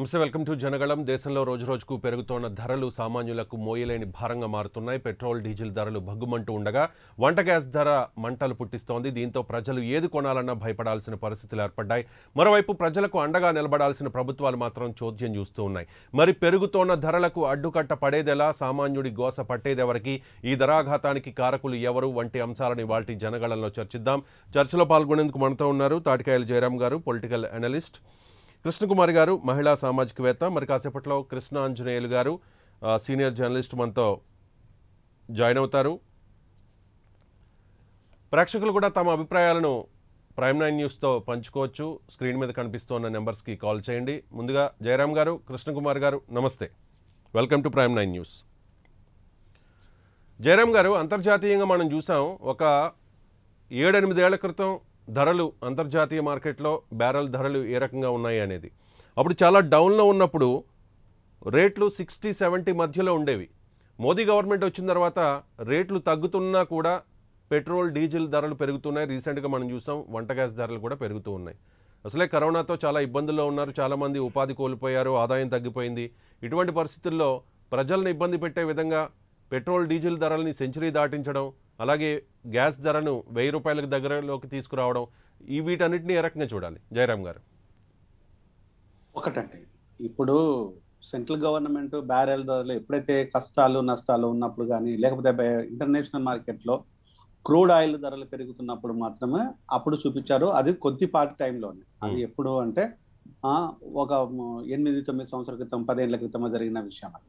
నమస్తే welcome to జనగళం దేశంలో రోజు రోజుకు పెరుగుతోన్న ధరలు సామాన్యులకు మోయలేని భారంగా మారుతున్నాయి పెట్రోల్ డీజిల్ ధరలు భగ్గుమంటూ ఉండగా వంట గ్యాస్ ధర మంటలు పుట్టిస్తోంది దీంతో ప్రజలు ఏది కొనాలన్నా భయపడాల్సిన పరిస్థితులు ఏర్పడ్డాయి మరోవైపు ప్రజలకు అండగా నిలబడాల్సిన ప్రభుత్వాలు మాత్రం చోద్యం చూస్తూ ఉన్నాయి మరి పెరుగుతోన్న ధరలకు అడ్డుకట్ట పడేదెలా సామాన్యుడి గోస పట్టేదెవరికి ఈ ధరాఘాతానికి కారకులు ఎవరు వంటి అంశాలను వాటి జనగళంలో చర్చిద్దాం చర్చలో పాల్గొనేందుకు మనతో ఉన్నారు తాటికాయల జయరాం గారు పొలిటికల్ అనలిస్ట్ కృష్ణకుమార్ గారు మహిళా సామాజికవేత్త మరి కాసేపట్లో కృష్ణ ఆంజనేయులు గారు సీనియర్ జర్నలిస్ట్ మనతో జాయిన్ అవుతారు ప్రేక్షకులు కూడా తమ అభిప్రాయాలను ప్రైమ్ నైన్ న్యూస్తో పంచుకోవచ్చు స్క్రీన్ మీద కనిపిస్తున్న నెంబర్స్కి కాల్ చేయండి ముందుగా జయరామ్ గారు కృష్ణకుమార్ గారు నమస్తే welcome to Prime Nine News Jayaram గారు అంతర్జాతీయంగా మనం చూసాం ఒక ఏడెనిమిదేళ్ల క్రితం ధరలు అంతర్జాతీయ మార్కెట్లో బ్యారల్ ధరలు ఏ రకంగా ఉన్నాయి అనేది అప్పుడు చాలా డౌన్లో ఉన్నప్పుడు రేట్లు సిక్స్టీ సెవెంటీ మధ్యలో ఉండేవి మోదీ గవర్నమెంట్ వచ్చిన తర్వాత రేట్లు తగ్గుతున్నా కూడా పెట్రోల్ డీజిల్ ధరలు పెరుగుతున్నాయి రీసెంట్గా మనం చూసాం వంట గ్యాస్ ధరలు కూడా పెరుగుతూ ఉన్నాయి అసలే కరోనాతో చాలా ఇబ్బందుల్లో ఉన్నారు చాలామంది ఉపాధి కోల్పోయారు ఆదాయం తగ్గిపోయింది ఇటువంటి పరిస్థితుల్లో ప్రజలను ఇబ్బంది పెట్టే విధంగా పెట్రోల్ డీజిల్ ధరలని సెంచరీ దాటించడం అలాగే గ్యాస్ ధరను వెయ్యి రూపాయలకు దగ్గరలోకి తీసుకురావడం ఈ వీటన్నిటిని ఏ రకంగా చూడాలి జయరామ్ గారు ఒకటండి ఇప్పుడు సెంట్రల్ గవర్నమెంట్ బ్యారెల్ ధరలు ఎప్పుడైతే కష్టాలు నష్టాలు ఉన్నప్పుడు కానీ లేకపోతే ఇంటర్నేషనల్ మార్కెట్లో క్రూడ్ ఆయిల్ ధరలు పెరుగుతున్నప్పుడు మాత్రమే అప్పుడు చూపించారు అది కొద్దిపాటి టైంలోనే అది ఎప్పుడు అంటే ఒక ఎనిమిది తొమ్మిది సంవత్సరాల క్రితం పదేళ్ల క్రితం జరిగిన విషయం అది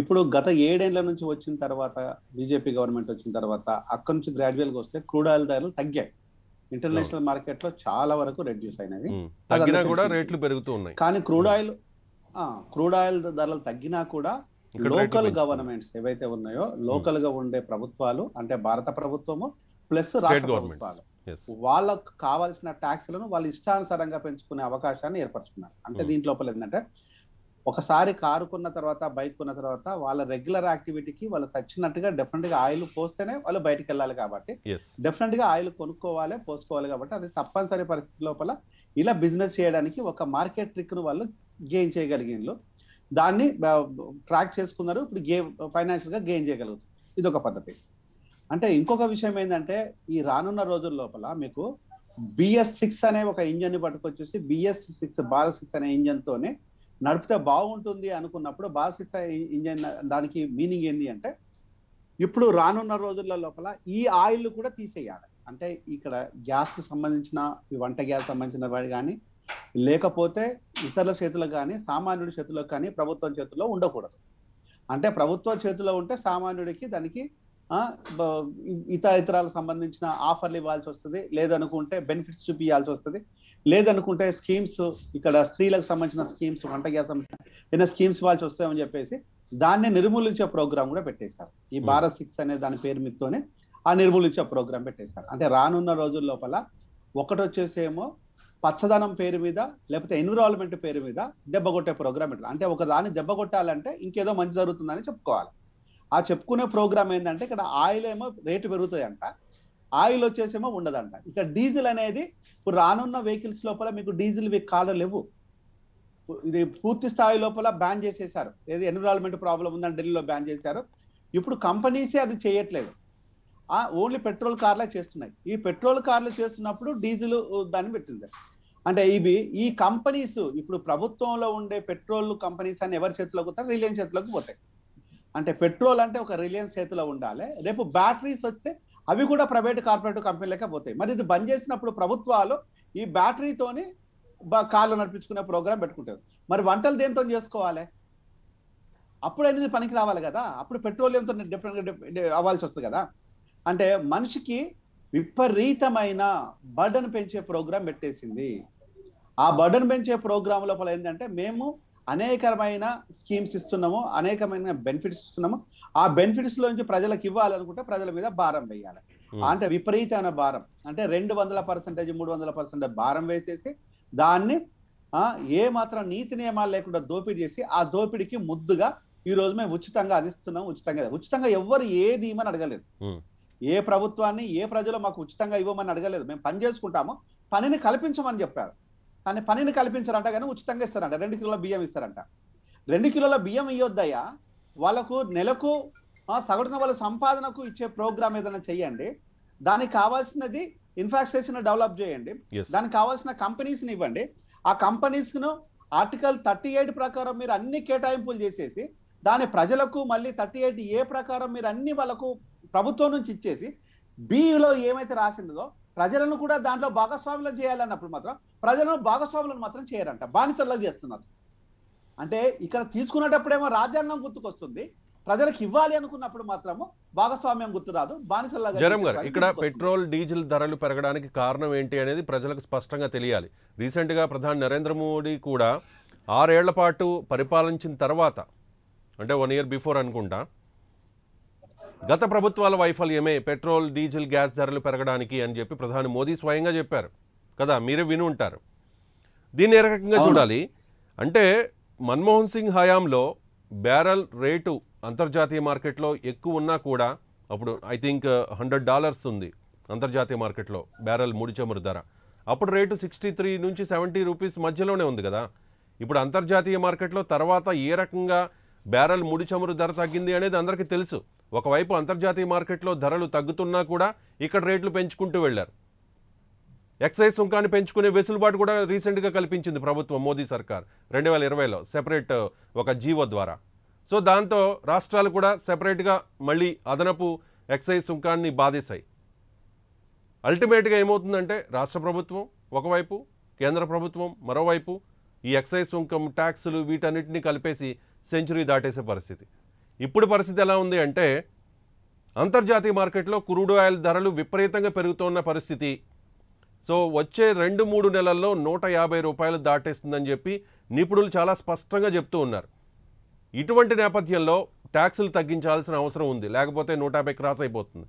ఇప్పుడు గత ఏడేళ్ల నుంచి వచ్చిన తర్వాత బీజేపీ గవర్నమెంట్ వచ్చిన తర్వాత అక్కడి నుంచి గ్రాడ్యువల్ గా వస్తే క్రూడ్ ఆయిల్ ధరలు తగ్గాయి ఇంటర్నేషనల్ మార్కెట్ లో చాలా వరకు రెడ్యూస్ అయినవి కూడా రేట్లు కానీ క్రూడ్ ఆయిల్ క్రూడ్ ఆయిల్ ధరలు తగ్గినా కూడా లోకల్ గవర్నమెంట్స్ ఏవైతే ఉన్నాయో లోకల్ గా ఉండే ప్రభుత్వాలు అంటే భారత ప్రభుత్వము ప్లస్ రాష్ట్ర ప్రభుత్వాలు వాళ్ళకు కావాల్సిన ట్యాక్స్లను వాళ్ళు ఇష్టానుసారంగా పెంచుకునే అవకాశాన్ని ఏర్పరచుకున్నారు అంటే దీంట్లోపల ఏంటంటే ఒకసారి కారు కొన్న తర్వాత బైక్ కొన్న తర్వాత వాళ్ళ రెగ్యులర్ యాక్టివిటీకి వాళ్ళు సచ్చినట్టుగా డెఫినెట్ గా ఆయిల్ పోస్తేనే వాళ్ళు బయటకు వెళ్ళాలి కాబట్టి డెఫినెట్ గా ఆయిల్ కొనుక్కోవాలి పోసుకోవాలి కాబట్టి అది తప్పనిసరి పరిస్థితి లోపల ఇలా బిజినెస్ చేయడానికి ఒక మార్కెట్ ట్రిక్ ను వాళ్ళు గెయిన్ చేయగలిగిండ్రు దాన్ని ట్రాక్ చేసుకున్నారు ఇప్పుడు గే ఫైనాన్షియల్ గా గెయిన్ చేయగలుగుతారు ఇది ఒక పద్ధతి అంటే ఇంకొక విషయం ఏంటంటే ఈ రానున్న రోజుల లోపల మీకు బిఎస్ సిక్స్ అనే ఒక ఇంజన్ ని పట్టుకొచ్చేసి బిఎస్ సిక్స్ భారత్ సిక్స్ అనే ఇంజన్ తోనే నడిపితే బాగుంటుంది అనుకున్నప్పుడు బాసిస్ ఇంజన్ దానికి మీనింగ్ ఏంటి అంటే ఇప్పుడు రానున్న రోజుల లోపల ఈ ఆయిల్ కూడా తీసేయాలి అంటే ఇక్కడ కు సంబంధించిన ఈ వంట గ్యాస్ సంబంధించిన వాడు కానీ లేకపోతే ఇతరుల చేతులకు కానీ సామాన్యుడి చేతులకు కానీ ప్రభుత్వం చేతుల్లో ఉండకూడదు అంటే ప్రభుత్వ చేతిలో ఉంటే సామాన్యుడికి దానికి ఇతర ఇతరాలకు సంబంధించిన ఆఫర్లు ఇవ్వాల్సి వస్తుంది లేదనుకుంటే బెనిఫిట్స్ చూపించాల్సి వస్తుంది లేదనుకుంటే స్కీమ్స్ ఇక్కడ స్త్రీలకు సంబంధించిన స్కీమ్స్ వంట గ్యాస్ సంబంధించిన స్కీమ్స్ వాళ్ళు వస్తాయని చెప్పేసి దాన్ని నిర్మూలించే ప్రోగ్రామ్ కూడా పెట్టేశారు ఈ భారత్ సిక్స్ అనే దాని పేరు మీదతోనే ఆ నిర్మూలించే ప్రోగ్రామ్ పెట్టేశారు అంటే రానున్న రోజుల లోపల ఒకటి పచ్చదనం పేరు మీద లేకపోతే ఎన్విరాన్మెంట్ పేరు మీద దెబ్బ కొట్టే ప్రోగ్రామ్ పెట్టాలి అంటే ఒక దాన్ని దెబ్బ కొట్టాలంటే ఇంకేదో మంచి జరుగుతుందని చెప్పుకోవాలి ఆ చెప్పుకునే ప్రోగ్రామ్ ఏంటంటే ఇక్కడ ఆయిల్ ఏమో రేటు పెరుగుతుంది అంట ఆయిల్ వచ్చేసేమో ఉండదంట ఇక డీజిల్ అనేది ఇప్పుడు రానున్న వెహికల్స్ లోపల మీకు డీజిల్ కార్లు లేవు ఇది పూర్తి స్థాయి లోపల బ్యాన్ చేసేసారు ఏది ఎన్విరాన్మెంట్ ప్రాబ్లం ఉందని ఢిల్లీలో బ్యాన్ చేశారు ఇప్పుడు కంపెనీసే అది చేయట్లేదు ఓన్లీ పెట్రోల్ కార్లే చేస్తున్నాయి ఈ పెట్రోల్ కార్లు చేస్తున్నప్పుడు డీజిల్ దాన్ని పెట్టింది అంటే ఇవి ఈ కంపెనీస్ ఇప్పుడు ప్రభుత్వంలో ఉండే పెట్రోల్ కంపెనీస్ అని ఎవరి చేతిలోకి పోతారు రిలయన్స్ చేతిలోకి పోతాయి అంటే పెట్రోల్ అంటే ఒక రిలయన్స్ చేతిలో ఉండాలి రేపు బ్యాటరీస్ వస్తే అవి కూడా ప్రైవేట్ కార్పొరేట్ కంపెనీలకే పోతాయి మరి ఇది బంద్ చేసినప్పుడు ప్రభుత్వాలు ఈ బ్యాటరీతోని కార్లు నడిపించుకునే ప్రోగ్రామ్ పెట్టుకుంటారు మరి వంటలు దేంతో చేసుకోవాలి అప్పుడు అనేది పనికి రావాలి కదా అప్పుడు పెట్రోలియంతో డిఫరెంట్గా అవ్వాల్సి వస్తుంది కదా అంటే మనిషికి విపరీతమైన బర్డన్ పెంచే ప్రోగ్రాం పెట్టేసింది ఆ బర్డన్ పెంచే ప్రోగ్రాం లోపల ఏంటంటే మేము అనేకమైన స్కీమ్స్ ఇస్తున్నాము అనేకమైన బెనిఫిట్స్ ఇస్తున్నాము ఆ బెనిఫిట్స్ నుంచి ప్రజలకు ఇవ్వాలనుకుంటే ప్రజల మీద భారం వేయాలి అంటే విపరీతమైన భారం అంటే రెండు వందల పర్సెంటేజ్ మూడు వందల పర్సెంటేజ్ భారం వేసేసి దాన్ని ఏ మాత్రం నీతి నియమాలు లేకుండా దోపిడీ చేసి ఆ దోపిడీకి ముద్దుగా ఈ రోజు మేము ఉచితంగా అందిస్తున్నాం ఉచితంగా ఉచితంగా ఎవ్వరు ఏది ఇవ్వమని అడగలేదు ఏ ప్రభుత్వాన్ని ఏ ప్రజలు మాకు ఉచితంగా ఇవ్వమని అడగలేదు మేము పని చేసుకుంటాము పనిని కల్పించమని చెప్పారు తన పనిని కల్పించారంట కానీ ఉచితంగా ఇస్తారంట రెండు కిలోల బియ్యం ఇస్తారంట రెండు కిలోల బియ్యం ఇవ్వద్దయ్యా వాళ్ళకు నెలకు సగటున వాళ్ళ సంపాదనకు ఇచ్చే ప్రోగ్రామ్ ఏదైనా చేయండి దానికి కావాల్సినది ఇన్ఫ్రాస్ట్రక్చర్ డెవలప్ చేయండి దానికి కావాల్సిన కంపెనీస్ని ఇవ్వండి ఆ కంపెనీస్ను ఆర్టికల్ థర్టీ ఎయిట్ ప్రకారం మీరు అన్ని కేటాయింపులు చేసేసి దాని ప్రజలకు మళ్ళీ థర్టీ ఎయిట్ ఏ ప్రకారం మీరు అన్ని వాళ్ళకు ప్రభుత్వం నుంచి ఇచ్చేసి బిఈలో ఏమైతే రాసిందో ప్రజలను కూడా దాంట్లో భాగస్వాములను చేయాలన్నప్పుడు మాత్రం ప్రజలను భాగస్వాములను మాత్రం చేయరంట బానిసల్లా చేస్తున్నారు అంటే ఇక్కడ తీసుకునేటప్పుడేమో రాజ్యాంగం గుర్తుకొస్తుంది ప్రజలకు ఇవ్వాలి అనుకున్నప్పుడు మాత్రము భాగస్వామ్యం గుర్తురాదు బానిసల్లా జరం గారు ఇక్కడ పెట్రోల్ డీజిల్ ధరలు పెరగడానికి కారణం ఏంటి అనేది ప్రజలకు స్పష్టంగా తెలియాలి రీసెంట్గా ప్రధాని నరేంద్ర మోడీ కూడా ఆరేళ్ల పాటు పరిపాలించిన తర్వాత అంటే వన్ ఇయర్ బిఫోర్ అనుకుంటా గత ప్రభుత్వాల వైఫల్యమే పెట్రోల్ డీజిల్ గ్యాస్ ధరలు పెరగడానికి అని చెప్పి ప్రధాని మోదీ స్వయంగా చెప్పారు కదా మీరే విని ఉంటారు దీన్ని ఏ రకంగా చూడాలి అంటే మన్మోహన్ సింగ్ హయాంలో బ్యారల్ రేటు అంతర్జాతీయ మార్కెట్లో ఎక్కువ ఉన్నా కూడా అప్పుడు ఐ థింక్ హండ్రెడ్ డాలర్స్ ఉంది అంతర్జాతీయ మార్కెట్లో బ్యారల్ ముడి చమురు ధర అప్పుడు రేటు సిక్స్టీ త్రీ నుంచి సెవెంటీ రూపీస్ మధ్యలోనే ఉంది కదా ఇప్పుడు అంతర్జాతీయ మార్కెట్లో తర్వాత ఏ రకంగా బ్యారల్ ముడి చమురు ధర తగ్గింది అనేది అందరికీ తెలుసు ఒకవైపు అంతర్జాతీయ మార్కెట్లో ధరలు తగ్గుతున్నా కూడా ఇక్కడ రేట్లు పెంచుకుంటూ వెళ్లారు ఎక్సైజ్ సుంకాన్ని పెంచుకునే వెసులుబాటు కూడా రీసెంట్గా కల్పించింది ప్రభుత్వం మోదీ సర్కార్ రెండు వేల ఇరవైలో సెపరేట్ ఒక జీవో ద్వారా సో దాంతో రాష్ట్రాలు కూడా సెపరేట్గా మళ్ళీ అదనపు ఎక్సైజ్ సుంకాన్ని బాధేశాయి అల్టిమేట్గా ఏమవుతుందంటే రాష్ట్ర ప్రభుత్వం ఒకవైపు కేంద్ర ప్రభుత్వం మరోవైపు ఈ ఎక్సైజ్ సుంకం ట్యాక్సులు వీటన్నిటిని కలిపేసి సెంచరీ దాటేసే పరిస్థితి ఇప్పుడు పరిస్థితి ఎలా ఉంది అంటే అంతర్జాతీయ మార్కెట్లో క్రూడ్ ఆయిల్ ధరలు విపరీతంగా పెరుగుతున్న పరిస్థితి సో వచ్చే రెండు మూడు నెలల్లో నూట యాభై రూపాయలు దాటేస్తుందని చెప్పి నిపుణులు చాలా స్పష్టంగా చెప్తూ ఉన్నారు ఇటువంటి నేపథ్యంలో ట్యాక్సులు తగ్గించాల్సిన అవసరం ఉంది లేకపోతే నూట యాభై క్రాస్ అయిపోతుంది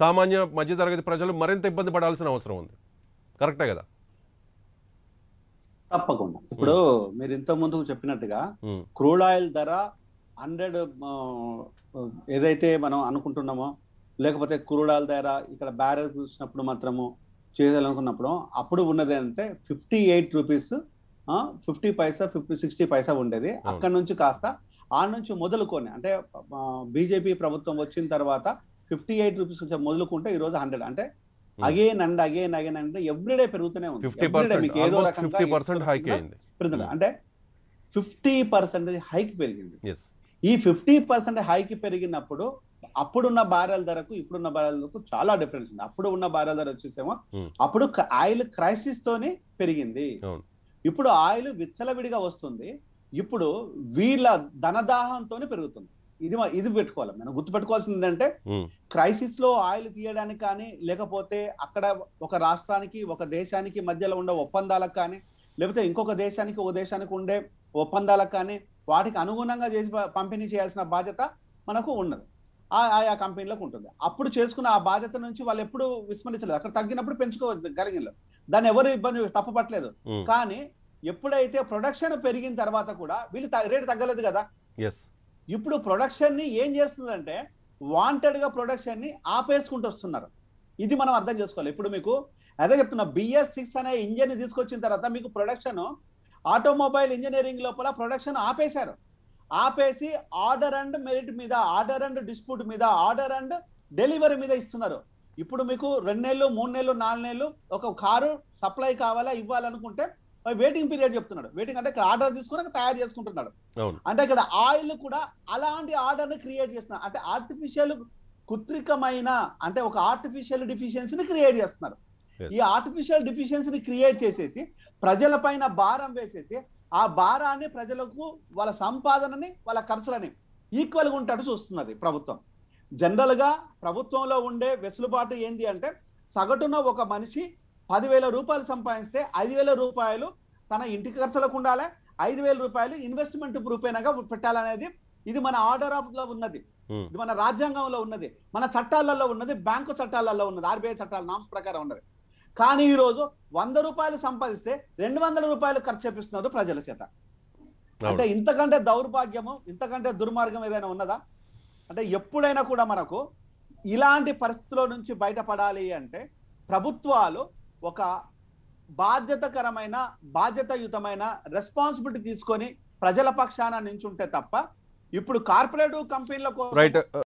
సామాన్య మధ్యతరగతి ప్రజలు మరింత ఇబ్బంది పడాల్సిన అవసరం ఉంది కరెక్టే కదా తప్పకుండా ఇప్పుడు మీరు ఇంత ముందు చెప్పినట్టుగా క్రూడ్ ఆయిల్ ధర హండ్రెడ్ ఏదైతే మనం అనుకుంటున్నామో లేకపోతే కురుడాల దగ్గర ఇక్కడ బ్యారెల్ చూసినప్పుడు మాత్రము చేయాలనుకున్నప్పుడు అప్పుడు ఉన్నది అంటే fifty eight rupees fifty paisa fifty sixty paisa ఉండేది అక్కడ నుంచి కాస్త ఆ నుంచి మొదలుకొని అంటే బీజేపీ ప్రభుత్వం వచ్చిన తర్వాత ఫిఫ్టీ ఎయిట్ రూపీస్ మొదలుకుంటే ఈ రోజు హండ్రెడ్ అంటే అగేన్ అండ్ అగైన్ అగేన్ అంటే ఎవ్రీడే పెరుగుతూనే ఉంది అంటే ఫిఫ్టీ పర్సెంట్ హైక్ పెరిగింది ఈ ఫిఫ్టీ పర్సెంట్ హైకి పెరిగినప్పుడు అప్పుడున్న బారెల ధరకు ఇప్పుడున్న బారెల ధరకు చాలా డిఫరెన్స్ ఉంది అప్పుడు ఉన్న బారెల ధర వచ్చేసేమో అప్పుడు ఆయిల్ క్రైసిస్ తోనే పెరిగింది ఇప్పుడు ఆయిల్ విచ్చలవిడిగా వస్తుంది ఇప్పుడు వీళ్ళ ధనదాహంతో పెరుగుతుంది ఇది ఇది పెట్టుకోవాలి మనం గుర్తుపెట్టుకోవాల్సింది ఏంటంటే క్రైసిస్ లో ఆయిల్ తీయడానికి కానీ లేకపోతే అక్కడ ఒక రాష్ట్రానికి ఒక దేశానికి మధ్యలో ఉండే ఒప్పందాలకు కానీ లేకపోతే ఇంకొక దేశానికి ఒక దేశానికి ఉండే ఒప్పందాలకు కానీ వాటికి అనుగుణంగా చేసి పంపిణీ చేయాల్సిన బాధ్యత మనకు ఉన్నది ఆయా కంపెనీలకు ఉంటుంది అప్పుడు చేసుకున్న ఆ బాధ్యత నుంచి వాళ్ళు ఎప్పుడు విస్మరించలేదు అక్కడ తగ్గినప్పుడు పెంచుకోవచ్చు గరిగిన్లో దాన్ని ఎవరు ఇబ్బంది తప్పపట్టలేదు కానీ ఎప్పుడైతే ప్రొడక్షన్ పెరిగిన తర్వాత కూడా వీళ్ళు రేటు తగ్గలేదు కదా ఇప్పుడు ప్రొడక్షన్ ని ఏం చేస్తుందంటే వాంటెడ్ గా ప్రొడక్షన్ ని ఆపేసుకుంటూ వస్తున్నారు ఇది మనం అర్థం చేసుకోవాలి ఇప్పుడు మీకు అదే చెప్తున్నా బిఎస్ సిక్స్ అనే ఇంజిన్ తీసుకొచ్చిన తర్వాత మీకు ప్రొడక్షన్ ఆటోమొబైల్ ఇంజనీరింగ్ లోపల ప్రొడక్షన్ ఆపేశారు ఆపేసి ఆర్డర్ అండ్ మెరిట్ మీద ఆర్డర్ అండ్ డిస్ప్యూట్ మీద ఆర్డర్ అండ్ డెలివరీ మీద ఇస్తున్నారు ఇప్పుడు మీకు రెండు నెలలు మూడు నెలలు నాలుగు నెలలు ఒక కారు సప్లై కావాలా ఇవ్వాలనుకుంటే వెయిటింగ్ పీరియడ్ చెప్తున్నాడు వెయిటింగ్ అంటే ఇక్కడ ఆర్డర్ తీసుకుని తయారు చేసుకుంటున్నాడు అంటే ఇక్కడ ఆయిల్ కూడా అలాంటి ఆర్డర్ ని క్రియేట్ చేస్తున్నారు అంటే ఆర్టిఫిషియల్ కుత్రికమైన అంటే ఒక ఆర్టిఫిషియల్ డిఫిషియన్సీని క్రియేట్ చేస్తున్నారు ఈ ఆర్టిఫిషియల్ డిఫిషియన్సీని క్రియేట్ చేసేసి ప్రజల పైన భారం వేసేసి ఆ భారాన్ని ప్రజలకు వాళ్ళ సంపాదనని వాళ్ళ ఖర్చులని ఈక్వల్గా ఉంటాడు చూస్తున్నది ప్రభుత్వం జనరల్గా ప్రభుత్వంలో ఉండే వెసులుబాటు ఏంటి అంటే సగటున ఒక మనిషి పదివేల రూపాయలు సంపాదిస్తే ఐదు వేల రూపాయలు తన ఇంటి ఖర్చులకు ఉండాలి ఐదు వేల రూపాయలు ఇన్వెస్ట్మెంట్ రూపేణగా పెట్టాలనేది ఇది మన ఆర్డర్ ఆఫ్ లో ఉన్నది hmm. ఇది మన రాజ్యాంగంలో ఉన్నది మన చట్టాలలో ఉన్నది బ్యాంకు చట్టాలలో ఉన్నది ఆర్బీఐ చట్టాల నామ్స్ ప్రకారం ఉన్నది కానీ ఈరోజు వంద రూపాయలు సంపాదిస్తే రెండు వందల రూపాయలు ఖర్చు చేపిస్తున్నారు ప్రజల చేత అంటే ఇంతకంటే దౌర్భాగ్యము ఇంతకంటే దుర్మార్గం ఏదైనా ఉన్నదా అంటే ఎప్పుడైనా కూడా మనకు ఇలాంటి పరిస్థితుల నుంచి బయటపడాలి అంటే ప్రభుత్వాలు ఒక బాధ్యతకరమైన బాధ్యతయుతమైన రెస్పాన్సిబిలిటీ తీసుకొని ప్రజల పక్షాన నించుంటే తప్ప ఇప్పుడు కార్పొరేటివ్ కంపెనీలకు